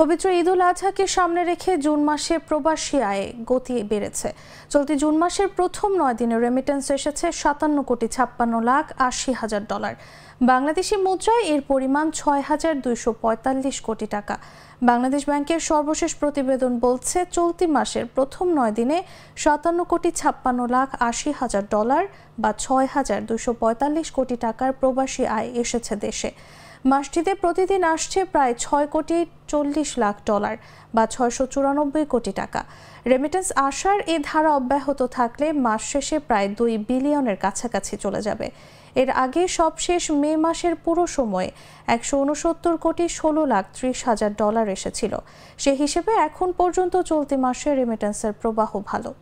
পবিত্র ঈদ উল আজহাকে সামনে রেখে জুন মাসে প্রবাসী আয়ে গতি বেড়েছে চলতি জুন মাসের প্রথম নয় দিনে রেমিটেন্স এসেছে সাতান্ন কোটি ছাপ্পান্ন লাখ আশি হাজার ডলার বাংলাদেশি মুদ্রায় এর পরিমাণ ছয় হাজার দুইশো পঁয়তাল্লিশ কোটি টাকা বাংলাদেশ ব্যাংকের সর্বশেষ প্রতিবেদন বলছে চলতি মাসের প্রথম নয় দিনে সাতান্ন কোটি ছাপ্পান্ন লাখ আশি হাজার ডলার বা ছয় হাজার দুইশো পঁয়তাল্লিশ কোটি টাকার প্রবাসী আয় এসেছে দেশে মাসটিতে প্রতিদিন আসছে প্রায় ছয় কোটি চল্লিশ লাখ ডলার বা ছয়শো চুরানব্বই কোটি টাকা রেমিটেন্স আসার এ ধারা অব্যাহত থাকলে মাস শেষে প্রায় দুই বিলিয়নের কাছাকাছি চলে যাবে এর আগে সবশেষ মে মাসের পুরো সময়ে একশো উনসত্তর কোটি ষোলো লাখ ত্রিশ হাজার ডলার এসেছিল সে হিসেবে এখন পর্যন্ত চলতি মাসে রেমিটেন্সের প্রবাহ ভালো